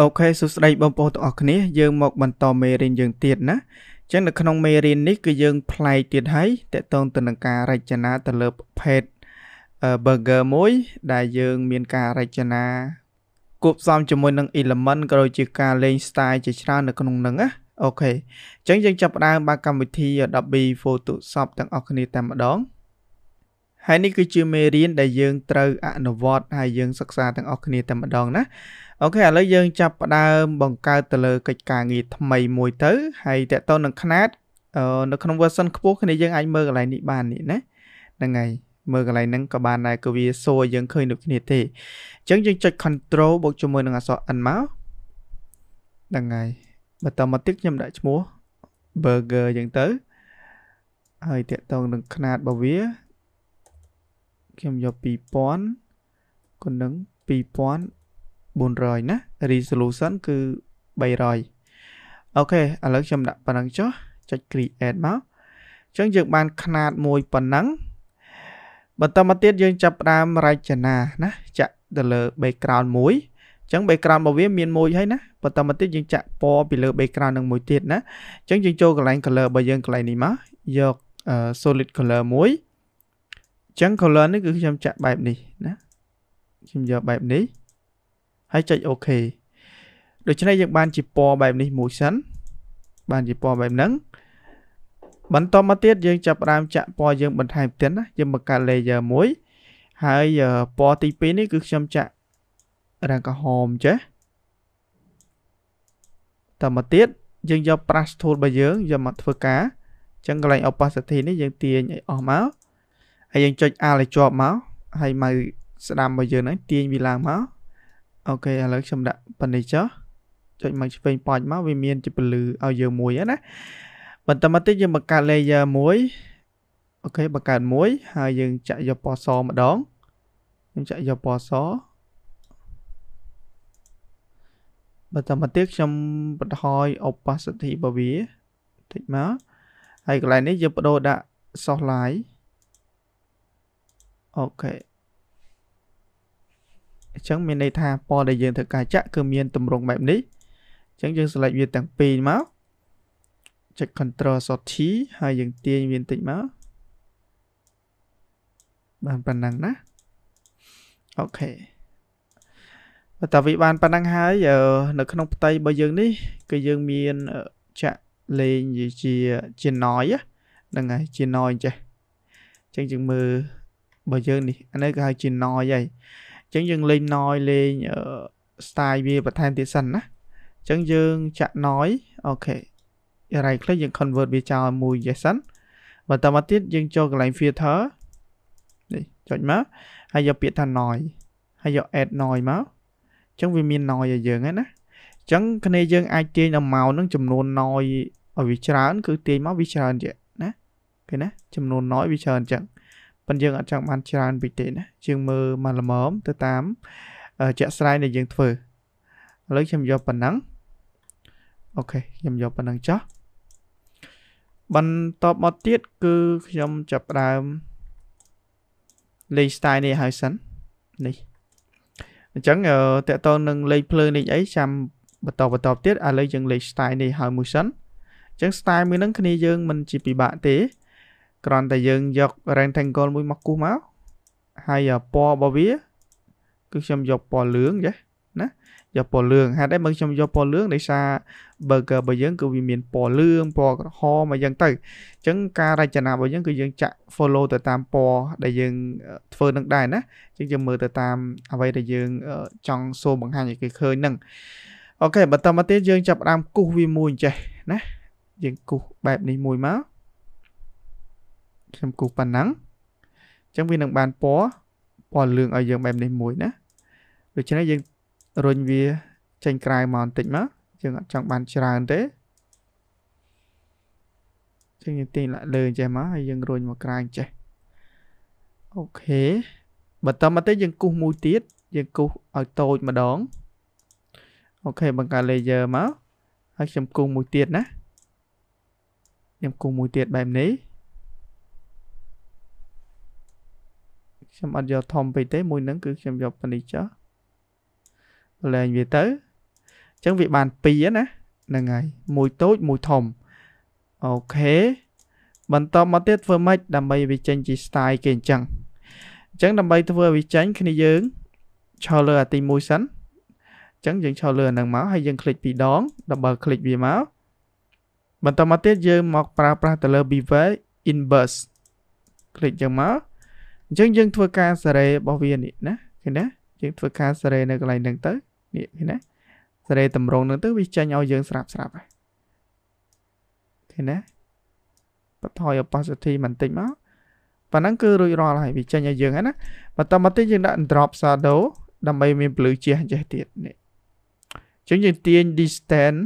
អូខេសួស្តីបងប្អូនទាំងអស់គ្នាយើងមកបន្តមេរៀនយើងទៀតណាចឹងនៅក្នុងមេរៀននេះគឺយើងផ្លែកទៀតហើយតកតងទៅនឹងការរចនាទៅលើផេត burger មួយដែលយើងមានការរចនាគួបផ្សំជាមួយនឹង element ក៏ដូចជាការលេង style ជាច្រើននៅក្នុងនឹងណាអូខេអញ្ចឹងយើងចាប់ផ្ដើមបើកកម្មវិធី Adobe Photoshop ទាំងអស់គ្នាតែម្ដងហើយនេះគឺជាមេរៀនដែលយើងត្រូវអនុវត្តហើយយើងសិក្សាទាំងអស់គ្នាតែម្ដងណាអូខេឥឡូវយើងចាប់ផ្ដើមបង្កើតទៅលើកិច្ចការងារថ្មីមួយទៅហើយតកតទៅនឹងຂະຫນាតនៅក្នុង version ខ្ពស់គ្នាយើងអាចមើលកន្លែងនេះបាននេះណាហ្នឹងហើយមើលកន្លែងហ្នឹងក៏បានដែរគឺវាសួរយើងឃើញដូចគ្នាទេអញ្ចឹងយើងចុច control បូកជាមួយនឹងអក្សរ n មកហ្នឹងហើយបន្តមកទៀតខ្ញុំដាក់ឈ្មោះ burger អញ្ចឹងទៅហើយតកតងនឹងຂະຫນាតរបស់វាខ្ញុំយក2000គុណនឹង2000 400ណា resolution គឺ300អូខេឥឡូវខ្ញុំដាក់ប៉ុណ្ណឹងចុះចុច create មកអញ្ចឹងយើងបានຂະຫນາດមួយប៉ុណ្ណឹងបន្តមកទៀតយើង ចាប់ផ្ដើមរចនាណាចាក់ទៅលើ background មួយអញ្ចឹង background របស់វាមានមួយហើយណាបន្តមកទៀតយើងចាក់ពណ៌ពីលើ background នឹងមួយទៀតណាអញ្ចឹងយើងចូលកន្លែង color របស់យើងកន្លែងនេះមកយក solid color មួយអញ្ចឹង color នេះគឺខ្ញុំចាក់បែបនេះណាខ្ញុំយកបែបនេះហើយចុច OK ដូច្នេះយើងបានជាពណ៌បែបនេះមួយសិន បានជាពណ៌បែបហ្នឹងបន្តមកទៀតយើងចាប់ផ្ដើមចាក់ពណ៌យើងបន្ថែមទៀតណាយើងបង្កើត layer មួយហើយពណ៌ទី2នេះគឺខ្ញុំចាក់រ៉ាក្រហមចេះតមកទៀតយើងយក brush tool របស់យើងយកមកធ្វើការអញ្ចឹងកន្លែង opacity នេះយើងទាញឲ្យអស់មកហើយយើងចុច alt ឲ្យជាប់មកហើយមកស្ដាំរបស់យើងហ្នឹងទាញវាឡើងមកអូខេឥឡូវខ្ញុំដាក់ប៉ុណ្ណេះចុះចុចមកឆ្វេងប៉ាច់មកវាមានជាពលឺឲ្យយើងមួយណាបន្តមកទៀតយើងបង្កើត layer មួយអូខេបង្កើតមួយហើយយើងចាក់យកពណ៌សម្ដងខ្ញុំចាក់យកពណ៌សបន្តមកទៀតខ្ញុំបន្ថយ opacity របស់វាតិចមកហើយកន្លែងនេះយើងបដូរដាក់ soft light អូខេអញ្ចឹងមានន័យថាពណ៌ដែលយើងធ្វើការចាក់គឺមានតម្រង់បែបនេះអញ្ចឹងយើង select វាទាំងពីរមកចុច control short T ហើយយើងទាញវាបន្តិចមកបានប៉ុណ្ណឹងណាអូខេបើតាវាបានប៉ុណ្ណឹងហើយនៅ ក្នុងផ្ទៃរបស់យើងនេះគឺយើងមានចាក់លេងជាជា noise ហ្នឹងហើយជា noise ចេះអញ្ចឹងយើងមើលបើយើងនេះអានេះគេហៅជា noise ហើយអញ្ចឹងយើងលេង noise លេង style វាបន្ថែមទៀតសិនណាអញ្ចឹងយើងចាក់ noise អូខេ right click យើង convert វាចោលមួយ yes សិនបន្តមកទៀតយើងចូលកន្លែង filter នេះចុចមកហើយយកពាក្យថា noise ហើយយក add noise មកអញ្ចឹងវាមាន noise ឲ្យយើងហ្នឹងណាអញ្ចឹងគ្នាយើងអាចទាញ amount នឹងចំនួន noise ឲ្យវាច្រើនគឺទាញមកវាច្រើនទៀតណាឃើញណាចំនួន noise វាច្រើនអញ្ចឹងប៉ុន្តែយើងអត់ចង់បានច្រើនពេកទេណាយើងមើលមកល្មមទៅតាមជាក់ស្ដែងដែលយើងធ្វើឥឡូវខ្ញុំយកប៉ុណ្ណឹងអូខេខ្ញុំយកប៉ុណ្ណឹងចោះបន្តមកទៀតគឺខ្ញុំចាប់ដើមលេខ style នេះហើយសិននេះអញ្ចឹងតកតននឹងលេខភ្លើងនេះអីចាំបន្តបន្តទៀតឥឡូវយើងលេខ style នេះហើយមួយសិនអញ្ចឹង style មួយហ្នឹងគ្នាយើងមិនជាពិបាកទេគ្រាន់តែយើងយក rectangle មួយមកគូសមកហើយពណ៌របស់វា គឺខ្ញុំយកពណ៌លឿងចេះណាយកពណ៌លឿងហេតុអីបើខ្ញុំយកពណ៌លឿងដោយសារ burger របស់យើង គឺវាមានពណ៌លឿងពណ៌ក្រហមអីចឹងទៅអញ្ចឹងការរចនារបស់យើងគឺយើងចាក់ follow ទៅតាមពណ៌ដែលយើង ធ្វើនឹងដែរណាអញ្ចឹងយើងមើលទៅតាម អ្វីដែលយើងចង់សូមបង្ហាញឲ្យគេឃើញនឹងអូខេបន្តមកទៀតយើងចាប់ដើមគូសវាមួយចេះណាយើងគូសបែបនេះមួយមកខ្ញុំគូសប៉ុណ្ណឹងអញ្ចឹងវានឹងបានពណ៌ពណ៌លឿងឲ្យយើងបែបនេះមួយណាដូច្នេះយើងរុញវា ចេញក្រៅមកបន្តិចមកយើងអត់ចង់បានច្រើនទេឹងយើងទាញដាក់លើអញ្ចេះមកហើយយើងរួញមកក្រៅអញ្ចេះអូខេបន្តមកទៀតយើងគូសមួយទៀតយើងគូសឲ្យតូចម្ដងអូខេបង្កើត layer មកហើយខ្ញុំគូសមួយទៀតណាខ្ញុំគូសមួយទៀតបែបនេះខ្ញុំអត់យកធំពេកទេមួយហ្នឹងគឺខ្ញុំយក furniture បលែងវាទៅអញ្ចឹងវាបាន2ណាហ្នឹងហើយមួយតូចមួយធំអូខេបន្តមកទៀតធ្វើម៉េចដើម្បីវាចេញជា style គេអញ្ចឹងអញ្ចឹងដើម្បីធ្វើឲ្យវាចេញ គ្នាយើងឆោលើអាទី1សិនអញ្ចឹងយើងឆោលើអានឹងមកហើយយើងคลิกពីរដង double click វាមកបន្តមកទៀតយើងមក ប្រើប្រាស់ទៅលើ beaver inverse คลิกយើងមកអញ្ចឹងយើងធ្វើការសារ៉េរបស់វានេះណាឃើញណាយើងធ្វើការសារ៉េនៅកន្លែងហ្នឹងទៅនេះឃើញណាសារ៉េតម្រងហ្នឹង ទៅវាចេញឲ្យយើងស្រាប់ស្រាប់ហើយឃើញណាបន្ថយ opacity បន្តិចមកប៉ណ្ណឹងគឺរួចរាល់ហើយវាចេញឲ្យយើងហ្នឹងណាបន្តមកទៀតយើងដាក់ drop shadow ដើម្បី មានពលឺជះចេះទៀតនេះអញ្ចឹងយើងទាញ distance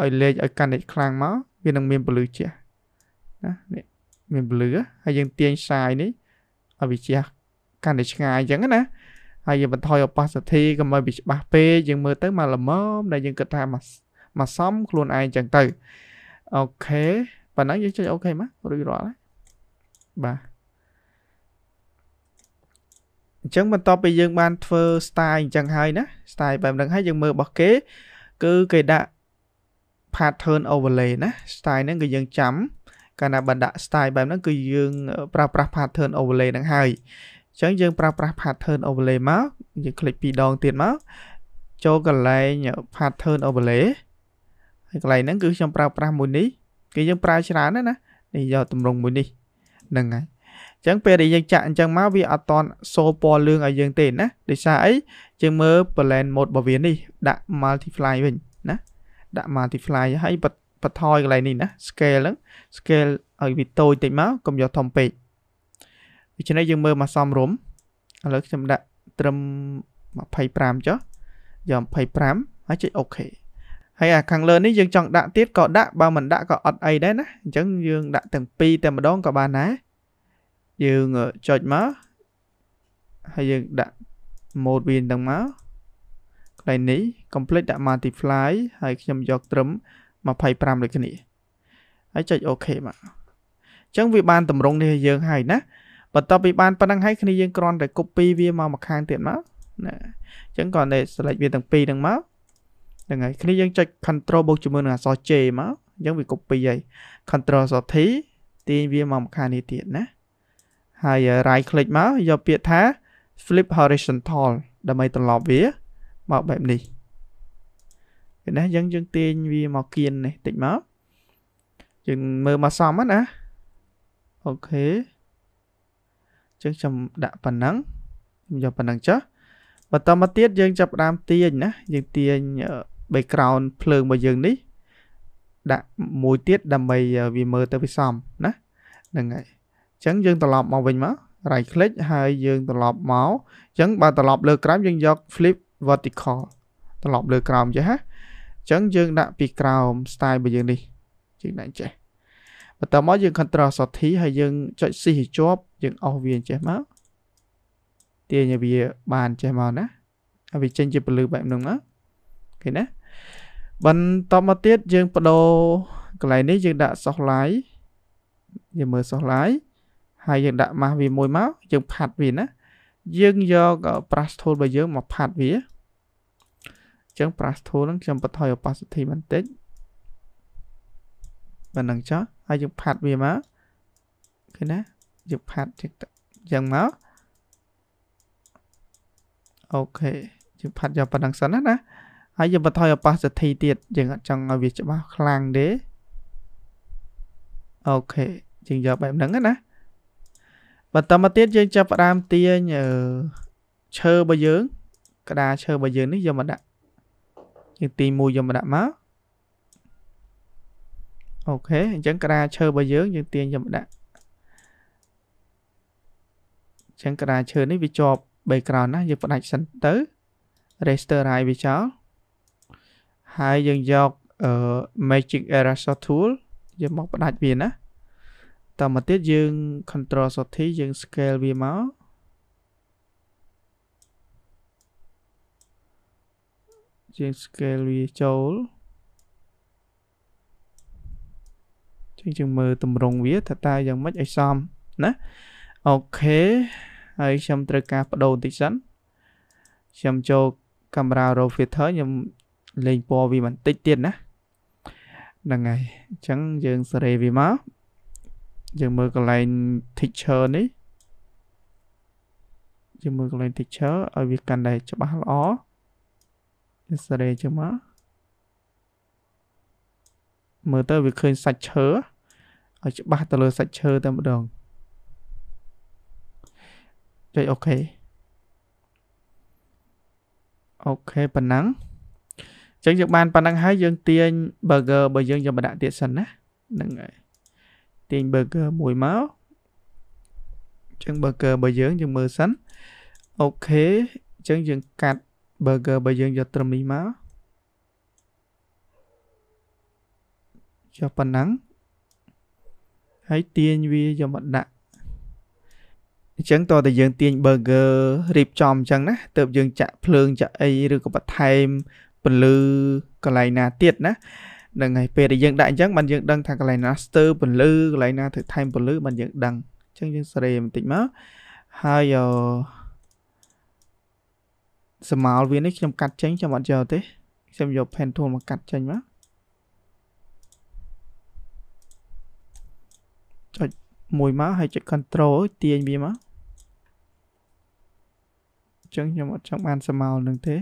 ឲ្យលេខឲ្យកាន់តែខ្លាំងមកវានឹងមានពលឺជះណានេះមានពលឺហើយយើងទាញ size នេះឲ្យវាជះកាន់តែឆ្ងាយអញ្ចឹងណាហើយយើងបន្ថយអបាសទ្ធីកុំឲ្យវាច្បាស់ពេកយើងមើលទៅមកល្មមដែលយើងគិតថាមកមកសំខ្លួនឯងអញ្ចឹងទៅអូខេប៉ណ្ណឹងយើងចុចអូខេមករួចរាល់ហើយបាទអញ្ចឹងបន្ទាប់ពីយើង បានធ្វើ style អញ្ចឹងហើយណា style បែបហ្នឹងហើយយើងមើលរបស់គេ គឺគេដាក់ pattern overlay ណា style ហ្នឹងគឺយើងចាំកាលណាបានដាក់ style បែបហ្នឹងគឺយើង ប្រើប្រាស់ pattern overlay ហ្នឹងហើយអញ្ចឹងយើងប្រើប្រាស់ pattern overlay មកយើងคลิกពីរដងទៀតមកចូលកន្លែង pattern overlay ហើយកន្លែងហ្នឹងគឺខ្ញុំប្រើប្រាស់មួយនេះគឺយើងប្រើច្រើនណាស់ណានេះយកតម្រង់មួយនេះហ្នឹងហើយចឹងពេលដែលយើងចាក់អញ្ចឹងមកវាអត់តន់សូពណ៌លឿងឲ្យយើងទេណាដោយសារអីយើងមើល blend mode របស់វានេះដាក់ multiply វិញណាដាក់ multiply ហើយបិទបថយកន្លែងនេះណា scale ហ្នឹង scale ឲ្យវាតូចតិចមកកុំយកធំពេកដូច្នេះយើងមើលមកសំរុំឥឡូវខ្ញុំដាក់ត្រឹម25ចុះយក25ហើយចុច OK ហើយអាខាងលើនេះយើងចង់ដាក់ទៀតក៏ដាក់បើមិនដាក់ក៏អត់អីដែរណាអញ្ចឹងយើងដាក់ទាំងពីរតែម្ដងក៏បានដែរយើងចុចមកហើយយើងដាក់ mode វាទាំងមកកន្លែងនេះ complete ដាក់ multiply ហើយខ្ញុំយកត្រឹម25 25ដូចគ្នាហើយចុចអូខេបាទអញ្ចឹងវាបានតម្រង់នេះឲ្យយើងហើយណាបន្ទាប់ពីបានប៉ុណ្្នឹងហើយគ្នាយើងគ្រាន់តែ copy វាមកមកខាងទៀតមកណាអញ្ចឹងគ្រាន់តែ select វាទាំងពីរហ្នឹងមកហ្នឹងហើយគ្នាយើងចុច control បូកជាមួយនឹងអក្សរ J មកអញ្ចឹងវា copy ហើយ control អក្សរ T ទាញវាមកមកខាងនេះទៀតណាហើយ right click មកយកពាក្យថា flip horizontal ដើម្បីត្រឡប់វាមកបែបនេះឃើញណាយើងយើងទាញវាមកគៀននេះតិចមកយើងមើលមកសមណាអូខេយើងចាំដាក់ប៉ុណ្ណឹងខ្ញុំយកប៉ុណ្ណឹងចុះបន្តមកទៀតយើងចាប់ផ្ដើមទាញណាយើងទាញ background ភ្លើងរបស់យើងនេះដាក់មួយទៀតដើម្បីវាមើលទៅវាសមណាហ្នឹងហើយអញ្ចឹងយើង ត្រឡប់មកវិញមក right click ហើយយើងត្រឡប់មកអញ្ចឹងបើត្រឡប់លើក្រោមយើងយក flip vertical ត្រឡប់លើក្រោមចេះហ៎ចឹងយើងដាក់ពីក្រោម style របស់យើងនេះយើងដាក់ចេះបន្តមកយើង control short t ហើយយើងចុច shift ឲ្យជាប់យើងអស់វាចេះមកទាញឲ្យវាបានចេះមកណាហើយវាចេញជាពលឺបែបហ្នឹងមកអូខេណាបន្តមកទៀតយើងបដូរកន្លែងនេះយើងដាក់ soft line យើងមើល soft line ហើយយើងដាក់ម៉ាស់វាមួយមកយើងផាត់វាណា យើងយក brush tool របស់យើងមកផាត់វាអញ្ចឹង brush tool ហ្នឹងខ្ញុំបន្ថយ opacity បន្តិចបើនឹងចោះហើយយើងផាត់វាមកឃើញណាយើងផាត់ចឹងចឹងមកអូខេយើងផាត់យកប៉ុណ្្នឹងសិនណាណាហើយយើងបន្ថយ opacity ទៀតយើងអត់ចង់ឲ្យវាច្បាស់ខ្លាំងទេអូខេយើងយកបែបហ្នឹងណាបន្តមកទៀតយើងចាប់ផ្ដើមទាញឈើរបស់យើង ក្តារឈើរបស់យើងនេះយកមកដាក់គេទាញមួយយកមកដាក់មកអូខេអញ្ចឹងក្តារឈើរបស់យើងយើងទាញយកមកដាក់អញ្ចឹងក្តារឈើនេះវាជាប់ background ណាយើងផ្ដាច់សិនទៅ rasterize វាចោលហើយយើងយកអឺ magic eraser tool យើងមកផ្ដាច់វាណាតមកទៀតយើង control shortcut យើង scale វាមកយើង scale វាចូលជាងយើងមើលតម្រង់វាថាតើយ៉ាងម៉េចឲ្យសមណាអូខេហើយខ្ញុំត្រូវការបដូរបន្តិចសិនខ្ញុំចូលកាមេរ៉ា raw filter ខ្ញុំលេងពណ៌វាបន្តិចទៀតណាហ្នឹងហើយអញ្ចឹងយើងសេរីវាមកយើងមើលកន្លែង teacher នេះយើងមើលកន្លែង teacher ឲ្យវាកាន់តែច្បាស់ល្អ X-ray ចឹងមកមើលទៅវាឃើញសាច់ឈើឲ្យច្បាស់ទៅលើសាច់ឈើតែម្ដងចុចអូខេអូខេប៉ុណ្ណឹងអញ្ចឹងយើងបានប៉ុណ្ណឹងហើយយើង ទាញ burger របស់យើងយកមកដាក់ទៀតសិនណាហ្នឹងហើយទាញ burger មួយមកអញ្ចឹង burger របស់យើងយើងមើលសិនអូខេអញ្ចឹងយើងកាត់ burger បើយើងយកត្រឹមនេះមកចុះប៉ុណ្ណឹងហើយទាញវាយកមកដាក់អញ្ចឹងតើតើយើង ទាញ burger រៀបចំអញ្ចឹងណាទើបយើងចាក់ភ្លើងចាក់អីឬក៏បន្ថែមពលឺកន្លែងណាទៀតណានឹងហើយពេលដែលយើងដាក់អញ្ចឹងបានយើងដឹងថាកន្លែងណាស្ទើពលឺកន្លែងណាត្រូវថែមពលឺបានយើងដឹងអញ្ចឹងយើងសេរីបន្តិចមកហើយអឺសមាលវានេះខ្ញុំកាត់ចេញខ្ញុំអត់យកទេខ្ញុំយក pen tool មកកាត់ចេញមកចុចមួយមកហើយចុច control ទាញវាមកអញ្ចឹងខ្ញុំអត់ចង់បានសមាលនឹងទេ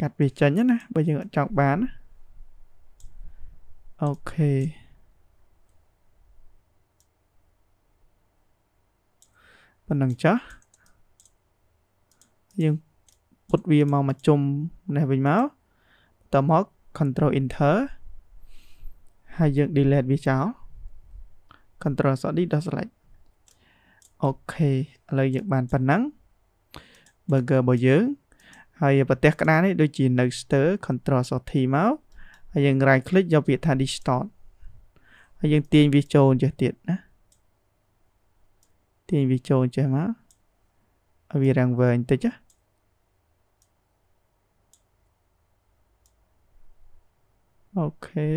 កាត់វាចេញណាបើយើងអត់ចង់បានអូខេប៉ុណ្ណឹងចាស់យើងពុតវាមកមកជុំនេះវិញមកបន្តមក control enter ហើយយើង delete វាចោល control s d ដល់ select អូខេឥឡូវយើងបានប៉ុណ្ណឹង burger របស់យើងហើយប្រទេសក្តារនេះដូចជានៅ stir control s t មកហើយយើង right click យកពាក្យថា distort ហើយយើងទាញវាចូលចេះទៀតណាទាញវាចូលចេះមកឲ្យវារាំងវែងតិចណាអូខេ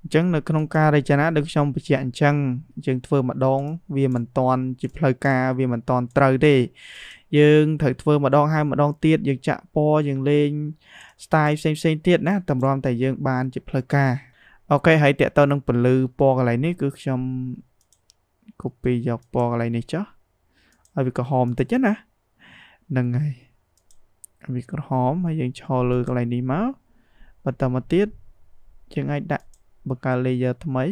អញ្ចឹងនៅក្នុងការរចនាដូចខ្ញុំបញ្ជាក់អញ្ចឹងយើងធ្វើម្ដង វាមិនតន់ជាផ្លូវការវាមិនតន់ត្រូវទេយើងត្រូវធ្វើម្ដងហើយម្ដងទៀតយើងចាក់ពណ៌យើងលេង style ផ្សេងផ្សេងទៀតណាតម្រាំតែយើងបានជាផ្លូវការអូខេហើយតកតទៅនឹងពលឺពណ៌កន្លែងនេះគឺខ្ញុំ copy យកពណ៌កន្លែងនេះចុះឲ្យវាក្រហមបន្តិចណាហ្នឹងហើយវាក្រហមហើយយើងឆោលើកន្លែងនេះមកបន្តមកទៀតយើងអាចដាក់បង្កើត layer ថ្មី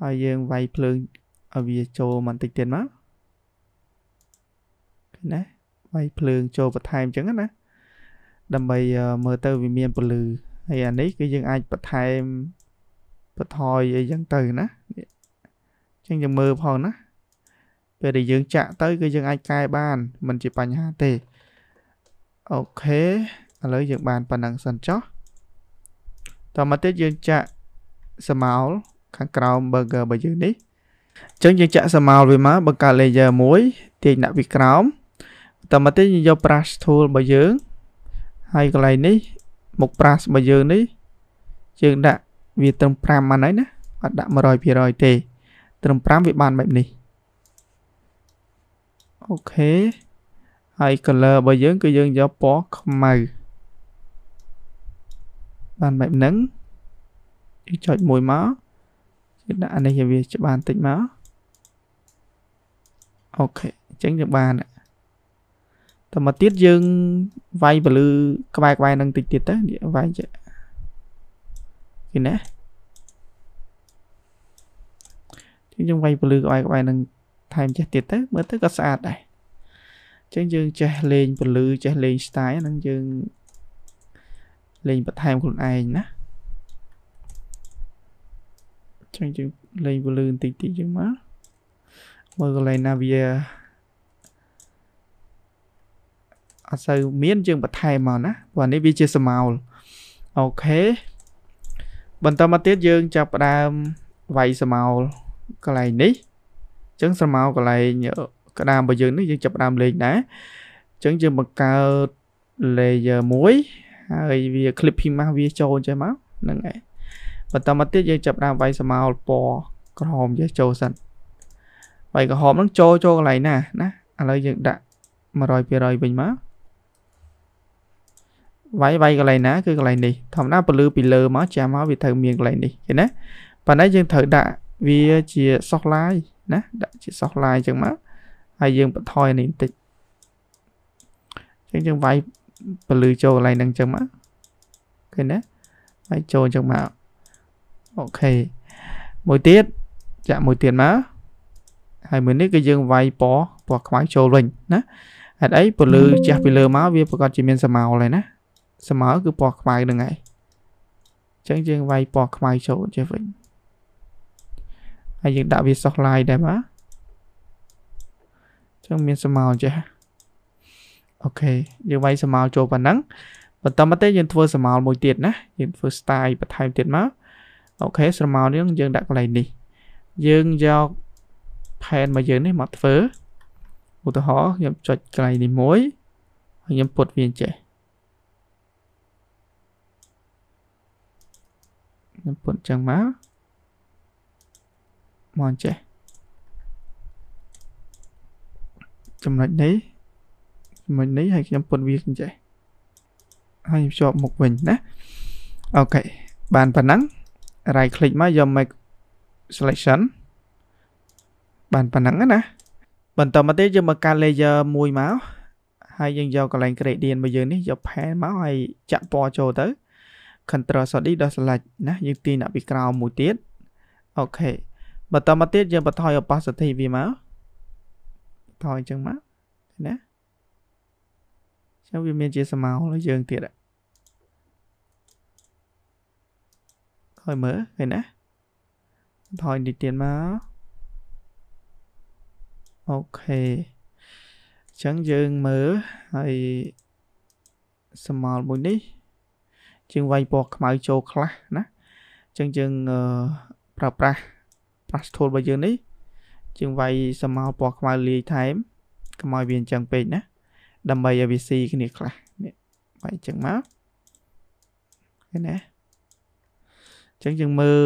ហើយយើងវាយភ្លើងឲ្យវាចូលបន្តិចទៀតមកឃើញណាវាយភ្លើងចូលបន្ថែមអញ្ចឹងណាដើម្បីមើលទៅវាមាន ពលឺហើយអានេះគឺយើងអាចបន្ថែមបន្ថយអីចឹងទៅណានេះចឹងយើងមើលផងណាពេលដែលយើងចាក់ទៅ គឺយើងអាចកែបានមិនជាបញ្ហាទេអូខេឥឡូវយើងបានប៉ុណ្ណឹងសិនចុះតោះមកទៀតយើងចាក់ស្មោលខាងក្រោម burger របស់យើងនេះអញ្ចឹងយើងចាក់ស្មោលវាមកបង្កើត layer មួយទាញដាក់ពីក្រោមតោះមកទៀតយើងយក brush tool របស់យើងហើយកន្លែងនេះមុខ brush របស់យើងនេះយើងដាក់វាត្រឹម5ហ្នឹងណាអត់ដាក់100%ទេត្រឹម5វាបានបែបនេះអូខេហើយ color របស់យើងគឺយើងយកពណ៌ខ្មៅបានបែបហ្នឹងយើងចុចមួយមកយើងដាក់អានេះឲ្យវាច្បាស់បន្តិចមកអូខេអញ្ចឹងយើងបានតែមកទៀតយើងវាយពលឺក្បែរក្បែរនឹងតិចទៀតទៅវាយចេះឃើញណាយើងវាយពលឺក្បែរក្បែរនឹងថែមចេះទៀតទៅមើលទៅក៏ស្អាតដែរអញ្ចឹងយើងចេះលេងពលឺចេះលេង style ហ្នឹងយើងលេងបន្ថែមខ្លួនឯងណាចឹងយើងលេងពលឺបន្តិចតិចយើងមកមើលកន្លែងណាវាអត់សូវមានយើងបន្ថែមមកណាព្រោះនេះវាជាស្មោលអូខេបន្តមកទៀតយើងចាប់ផ្ដើមវាយស្មោលកន្លែងនេះអញ្ចឹងស្រមោកន្លែងក្តាមរបស់យើងនេះយើងចាប់ដើមលេងដែរអញ្ចឹងយើងបង្កើត layer 1ហើយវា clipping mask វាចូលចេះមកហ្នឹងហើយបន្តមកទៀតយើងចាប់ដើមវាយស្រមោលពណ៌ក្រហមយកចូលសិនវាយក្រហមហ្នឹងចូលចូលកន្លែងណាណាឥឡូវយើងដាក់100%វិញមកវាយវាយកន្លែងណាគឺកន្លែងនេះធម្មតាពលឺពីលើមកចាំមកវាត្រូវមានកន្លែងនេះឃើញណាប៉ុន្តែយើងត្រូវដាក់វាជាសោះឡាយណាដាក់ជាសោះឡាយអញ្ចឹងមកហើយយើងបន្ថយនេះបន្តិចអញ្ចឹងយើងវាយពលឺចូលកន្លែងហ្នឹងអញ្ចឹងមកឃើញណាវាយចូលអញ្ចឹងមកអូខេមួយទៀតចាក់មួយទៀតមកហើយមួយនេះគឺយើងវាយពណ៌ពណ៌ខ្មៅចូលវិញណាហេតុអីពលឺជះពីលើមកវាប្រកាសជាមានស្មោលហើយណាស្មោលគឺពណ៌ខ្មៅហ្នឹងហើយអញ្ចឹងយើងវាយពណ៌ខ្មៅចូលចេះវិញហើយយើងដាក់វាសោះឡាយដែរបាទចឹងមានស្មោលចេះអូខេយើងវាយស្មោលចូលប៉ុណ្ណឹងបន្តមកទៀតយើងធ្វើស្មោលមួយទៀតណាយើងធ្វើ style បន្ថែមទៀតមកអូខេស្រមោលនេះ យើងដាក់កន្លែងនេះយើងយកផែនមកយើងនេះមកធ្វើឧទាហរណ៍ខ្ញុំចុចកន្លែងនេះមួយហើយខ្ញុំពុតវាចេះខ្ញុំពុតចឹងមកមកអញ្ចេះចំណុចនេះចំណុចនេះហើយខ្ញុំពត់វាអញ្ចេះហើយភ្ជាប់មុខវិញណាអូខេបានប៉ុណ្ណឹង right click មកយក make selection បានប៉ុណ្ណឹងណា បន្តមកទៀតយើងមកកាត់ layer មួយមកហើយយើងយកកន្លែង gradient របស់យើងនេះយក pan មកហើយចាក់ពណ៌ចូលទៅ control shift ដល់ select ណាយើងទាញដាក់ពីក្រោមមួយទៀតអូខេបន្តមកទៀតយើងបន្ថយឧបសទ្ធិវាមកថយអញ្ចឹងមកណាចឹងវាមានជាសមោលយើងទៀតថយមើលឃើញណាថយនេះទៀតមកអូខេចឹងយើងមើលហើយសមោលមួយនេះយើងវាយពណ៌ខ្មៅចូលខ្លះណាចឹងយើងប្រើប្រាស់ប៉ាសធូលរបស់យើងនេះជាងវាយសម៉ោលពណ៌ខ្មៅលាយថែមកុំឲ្យវាអញ្ចឹងពេកណាដើម្បីឲ្យវាស៊ីគ្នាខ្លះនេះវាយអញ្ចឹងមកឃើញណាអញ្ចឹងយើងមើល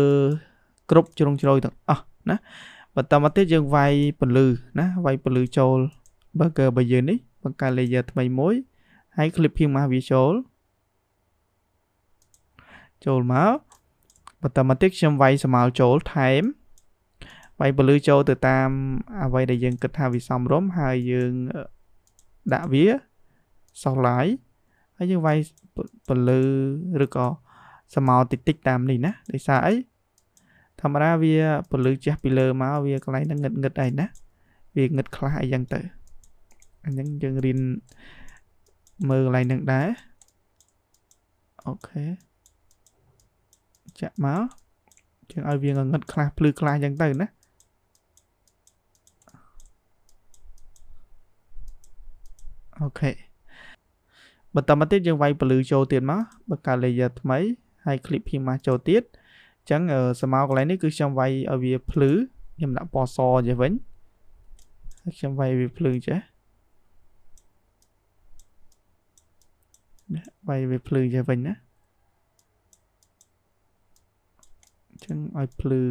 គ្រប់ជ្រុងជ្រោយទាំងអស់ណាបន្តមកទៀតយើងវាយពន្លឺណាវាយពន្លឺចូល burger របស់យើងនេះ បង្កើត layer ថ្មីមួយហើយ clip ភៀងមកវាចូលចូលមកបន្តមកទៀតខ្ញុំវាយសមោលចូល time វាយពលឺចូលទៅតាមអ្វីដែលយើងគិតថាវាសមរម្យហើយយើងដាក់វាសោះឡាយហើយយើងវាយពលឺឬក៏សមោតិចតិចតាមនេះណាដោយសារអីធម្មតាវា ពលឺជះពីលើមកវាកន្លែងហ្នឹងងឹតងឹតឯណាវាងឹតខ្លះអីចឹងទៅអញ្ចឹងយើងរៀនមើលកន្លែងហ្នឹងដែរអូខេចាក់មកយើងឲ្យវាងងឹតខ្លះភ្លឺខ្លះអញ្ចឹងទៅណាអូខេបន្តមកទៀតយើងវាយពលឺចូលទៀតមកបើកើត layer ថ្មីហើយ clip ភីម៉ាស់ចូលទៀតអញ្ចឹងសមោកន្លែងនេះគឺខ្ញុំវាយឲ្យវាភ្លឺខ្ញុំដាក់ពណ៌សចេះវិញហើយខ្ញុំវាយវាភ្លឺចេះវាយវាភ្លឺចេះវិញណាអញ្ចឹងឲ្យភ្លឺ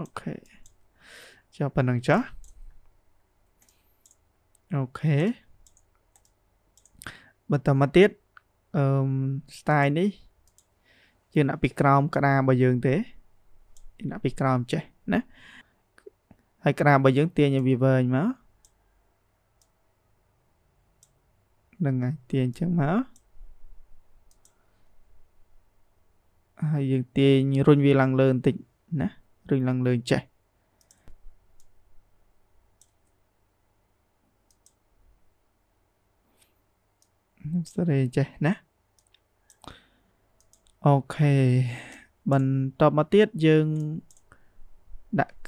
អូខេចុះប៉ុណ្្នឹងចុះអូខេបន្តមកទៀតអឺ style នេះយើងដាក់ពីក្រោមក្តាររបស់យើងទេយើងដាក់ពីក្រោមចេះណាហើយក្តាររបស់យើងទាញឲ្យវាវែងមកនឹងហើយទាញអញ្ចឹងមកហើយយើងទាញរុញវាឡើងលើបន្តិចណារុញឡើងលើចេះស្រីចេះណាអូខេបន្តមកទៀតយើងដាក់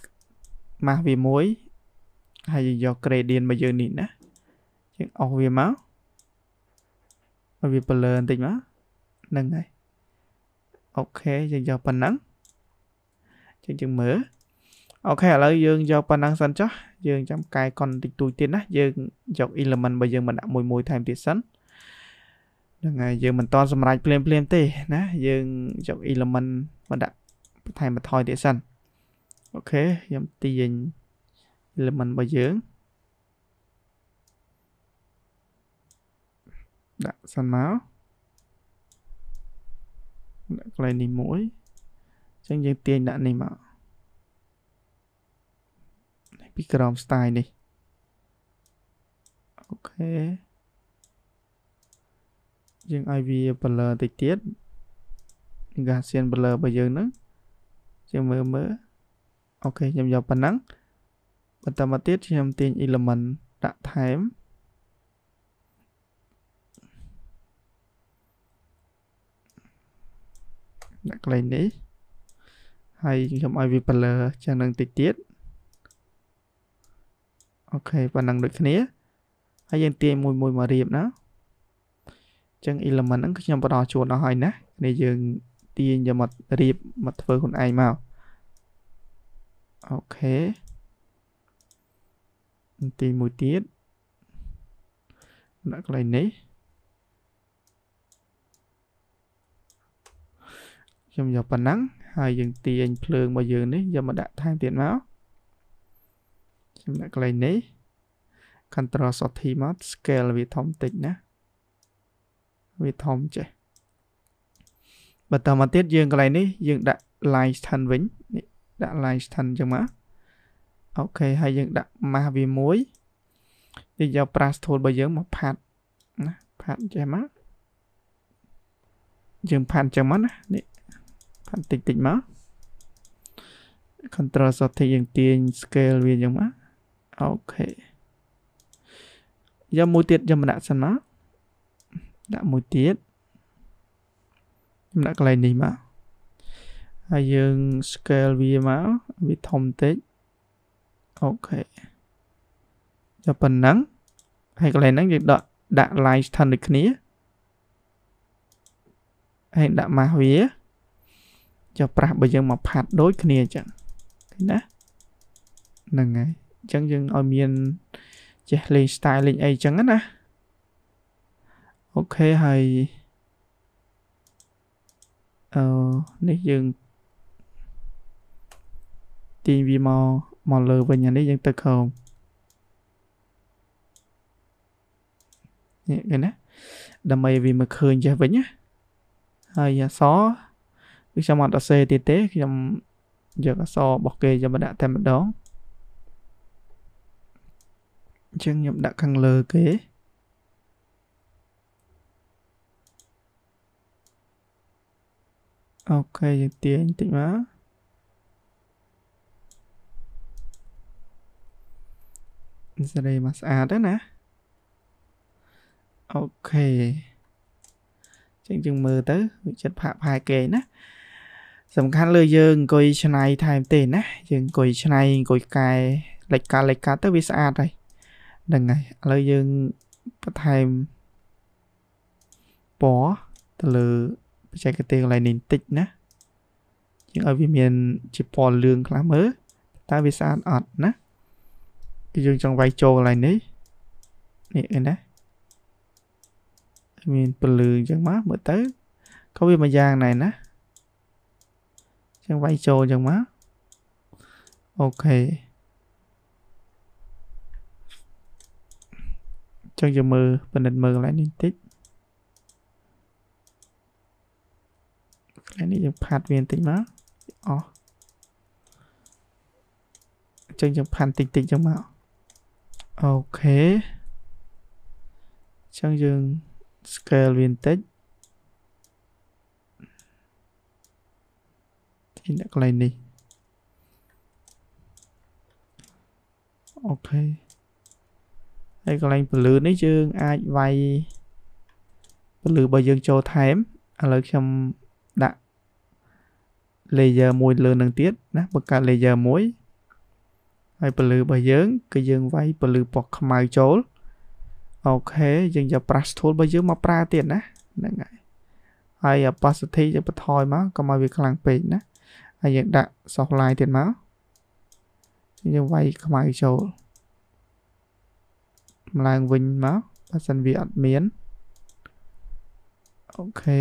ម៉ាស់វាមួយហើយយក gradient មកយើងនេះណាយើងអស់វាមកឲ្យវា blur បន្តិចមកហ្នឹងហើយអូខេយើងយកប៉ុណ្ណឹងចឹងយើងមើលអូខេឥឡូវយើងយកប៉ុណ្ណឹងសិនចុះយើងចាំកែកុនតិចតួចទៀតណាយើងយក element របស់យើងមកដាក់មួយមួយថែមទៀតសិនហ្នឹងហើយយើងមិនតន់សម្រេចភ្លាមភ្លាមទេណាយើងយក element មកដាក់បន្ថែមបន្ថយទៀតសិនអូខេខ្ញុំទាញ element របស់យើងដាក់សិនមកដាក់កន្លែងនេះមួយអញ្ចឹងយើងទាញដាក់នេះមកពីក្រោម style នេះអូខេយើងឲ្យវា blur តិចទៀតយើងកាសៀន blur របស់យើងហ្នឹងយើងមើលមើលអូខេខ្ញុំយកប៉ុណ្ណឹងបន្តមកទៀតខ្ញុំទាញ element ដាក់ថែមដាក់ក្លែងនេះហើយខ្ញុំឲ្យវា blur ចឹងនឹងតិចទៀតអូខេប៉ុណ្ណឹងដូចគ្នាហើយយើងទាញមួយមួយមករៀបណាចឹង element ហ្នឹងខ្ញុំផ្ដល់ជូនដល់ហើយណានេះយើងទាញយកមករៀបមកធ្វើខ្លួនឯងមកអូខេទីមួយទៀតដាក់កន្លែងនេះខ្ញុំយកប៉ុណ្ណឹងហើយយើងទាញភ្លើងរបស់យើងនេះយកមកដាក់ថែមទៀតមកខ្ញុំដាក់កន្លែងនេះ control shift មក scale វាធំតិចណាវាធំចេះបន្តមកទៀតយើងកន្លែងនេះយើង ដាក់ line ស្ថិនវិញនេះដាក់ line ស្ថិនអញ្ចឹងមកអូខេហើយយើងដាក់ mask វាមួយយើងយក brush tool របស់យើងមកផាត់ណាផាត់ចេះមកយើងផាត់អញ្ចឹងមកណានេះផាត់តិចតិចមក control shift យើងទាញ scale វាអញ្ចឹងមកអូខេយកមួយទៀតយកមកដាក់សិនមកដាក់មួយទៀតខ្ញុំដាក់កន្លែងនេះមកហើយយើង scale វាមកវាធំតិចអូខេតែប៉ុណ្ណឹងហើយកន្លែងហ្នឹងយើងដាក់ដាក់ line ស្ថិតដូចគ្នាហើយដាក់ម៉ាស់វាចុះប្រាស់បើយើងមកផាត់ដូចគ្នាអញ្ចឹងឃើញណាហ្នឹងហើយអញ្ចឹងយើងឲ្យមានចេះលេង style លេងអីអញ្ចឹងណាអូខេហើយអឺនេះយើងទាញវាមកមកលើវិញអានេះយើងទៅ Chrome នេះគេណាដើម្បីវាមកឃើញចេះវិញណាហើយអសគឺខ្ញុំអត់អសេទៀតទេខ្ញុំយកអសរបស់គេយកមកដាក់តែម្ដងអញ្ចឹងខ្ញុំដាក់ខាងលើគេអូខេយើងទាញតិចមកសរីមកស្អាតទៅណាអូខេចឹងយើងមើលទៅវាចិត្តផាក់ផាយគេណាសំខាន់លើយើងអង្គុយឆ្នៃថែមទេណា យើងអង្គុយឆ្នៃអង្គុយកែលេចកាលេចកាទៅវាស្អាតហើយហ្នឹងហើយឥឡូវយើងបន្ថែមពណ៌ទៅលើបច្ចេកទេសកន្លែងនេះបន្តិចណាយើងឲ្យវាមានជាពណ៌លឿងខ្លះមើលតើវាស្អាតអត់ណាគឺយើងចង់វាយចូលកន្លែងនេះនេះឃើញណាមានពលឺអញ្ចឹងមកមើលទៅក៏វាមួយយ៉ាងដែរណាចឹងវាយចូលអញ្ចឹងមកអូខេចឹងយើងមើលបណ្ឌិតមើលកន្លែងនេះបន្តិចយើងផាត់វាបន្តិចមកអស់ចឹងយើងផាន់តិចតិចចឹងមកអូខេចឹងយើង scale វាបន្តិចទីដាក់កន្លែងនេះអូខេហើយកន្លែងពលឺនេះយើងអាចវាយពលឺរបស់យើងចូលថែមឥឡូវខ្ញុំដាក់ layer មួយលើនឹងទៀតណាបង្កើត layer មួយហើយពន្លឺរបស់យើងគឺយើងវាយពន្លឺពណ៌ខ្មៅចូលអូខេយើងយក brush tool របស់យើងមកប្រើទៀតណាហ្នឹងហើយហើយ opacity យើងបន្ថយមកកុំឲ្យវាខ្លាំងពេកណាហើយយើងដាក់ soft line ទៀតមកយើងវាយខ្មៅចូលម្លងវិញមកបើសិនវាអត់មានអូខេ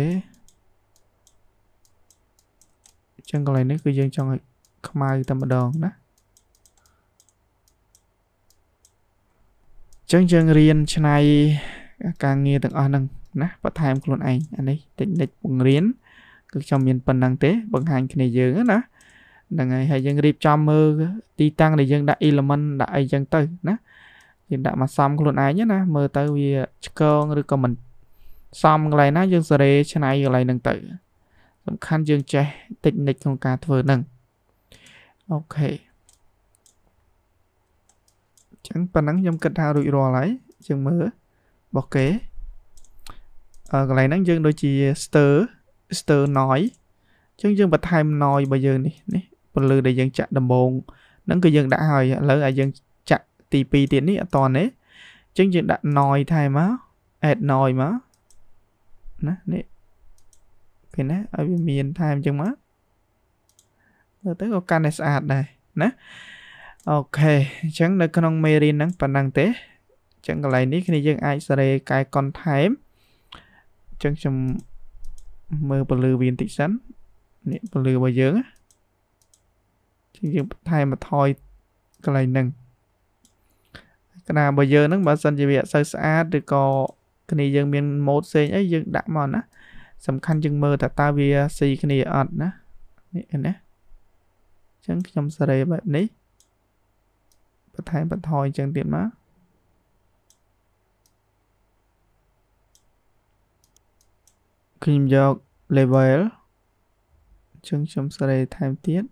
ចឹងកន្លែងនេះគឺយើងចង់ឲ្យខ្មៅតែម្ដងណាចឹងយើងរៀនឆ្នៃការងារទាំងអស់ហ្នឹងណាបន្ថែមខ្លួនឯងអានេះតិចនិចបង្រៀនគឺខ្ញុំមានប៉ុណ្ណឹងទេបង្ហាញគ្នាយើងណាហ្នឹងហើយហើយយើងរៀបចំមើលទី តាំងដែលយើងដាក់ element ដាក់អីចឹងទៅណាយើងដាក់មកសំខ្លួនឯងណាមើលទៅវាឆ្កងឬក៏មិនសំកន្លែងណា យើងសេរីឆ្នៃកន្លែងហ្នឹងទៅសំខាន់យើងចេះតិចនិចក្នុងការធ្វើនឹងអូខេចឹងប៉ុណ្ណឹងខ្ញុំគិតថារួចរាល់ហើយយើងមើលរបស់គេអឺកន្លែងហ្នឹងយើងដូចជា stir stir noise ចឹងយើងបន្ថែម noise របស់យើងនេះនេះពលឺដែលយើងចាក់ដំបងហ្នឹងគឺយើងដាក់ហើយឥឡូវឲ្យយើងចាក់ទី2ទៀតនេះអត់តទេចឹងយើងដាក់ noise ថែមមក add noise មកណានេះឃើញណាឲ្យវាមានថែមចឹងមកមើលទៅក៏កាន់តែស្អាតដែរណាអូខេអញ្ចឹងនៅ ក្នុងមេរៀនហ្នឹងប៉ុណ្ណឹងទេអញ្ចឹងកន្លែងនេះគ្នាយើងអាចសេរីកែ content អញ្ចឹងខ្ញុំមើលពលឺវាបន្តិចសិននេះពលឺរបស់យើងជាងយើងបន្ថែមបន្ថយកន្លែងហ្នឹងក្តាររបស់យើងហ្នឹងបើសិនជាវាអត់សូវស្អាតឬក៏គ្នាយើងមានម៉ូតផ្សេងអីយើង ដាក់មកណាសំខាន់យើងមើលថាតើវាស៊ីគ្នាអត់ណានេះឃើញណាអញ្ចឹងខ្ញុំសេរីបែបនេះបន្ថែមបន្ថយអញ្ចឹងទៀតមកខ្ញុំយក level អញ្ចឹងខ្ញុំសេរីថែមទៀត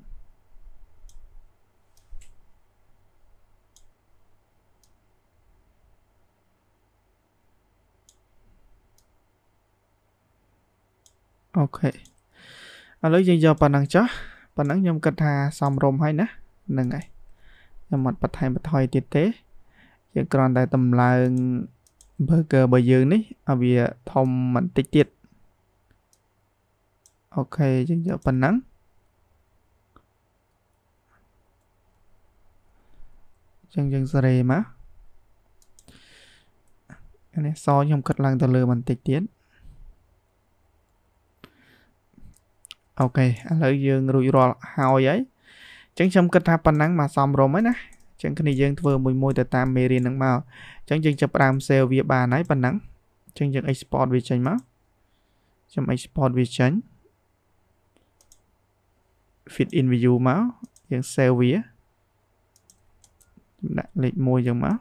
អូខេឥឡូវយើងយកប៉ុណ្ណឹងចុះប៉ុណ្ណឹងខ្ញុំគិតថាសមរម្យហើយណាហ្នឹងហើយខ្ញុំអត់បន្ថែមបន្ថយទៀតទេយើងគ្រាន់តែតម្លើង burger របស់យើងនេះឲ្យវាធំបន្តិចទៀតអូខេយើងយកប៉ុណ្ណឹងចឹងយើងសេរីមកអានេះសខ្ញុំគិតឡើងទៅលើ បន្តិចទៀតអូខេឥឡូវយើងរួចរាល់ហើយហើយអញ្ចឹងខ្ញុំគិតថាប៉ុណ្ណឹងមកសំរុំហើយណាអញ្ចឹងគ្នាយើងធ្វើមួយមួយទៅតាមមេរៀនហ្នឹងមកអញ្ចឹងយើងចាប់ផ្ដើម save វាបានហើយប៉ុណ្ណឹងអញ្ចឹងយើង export វាចេញមកខ្ញុំ export វាចេញ fit in view មកយើង save វាដាក់លេខ1អញ្ចឹងមក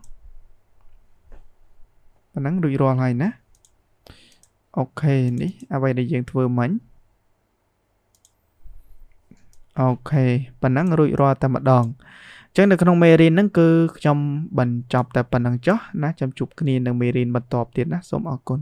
ប៉ុណ្ណឹងរួចរាល់ហើយណាអូខេនេះអ្វីដែលយើងធ្វើមិញអូខេប៉ុណ្ណឹងរួចរាល់តែម្ដងចឹងនៅក្នុងមេរៀនហ្នឹងគឺខ្ញុំបញ្ចប់តែប៉ុណ្្នឹងចុះណាចាំជួបគ្នានៅមេរៀនបន្ទាប់ទៀតណាសូមអរគុណ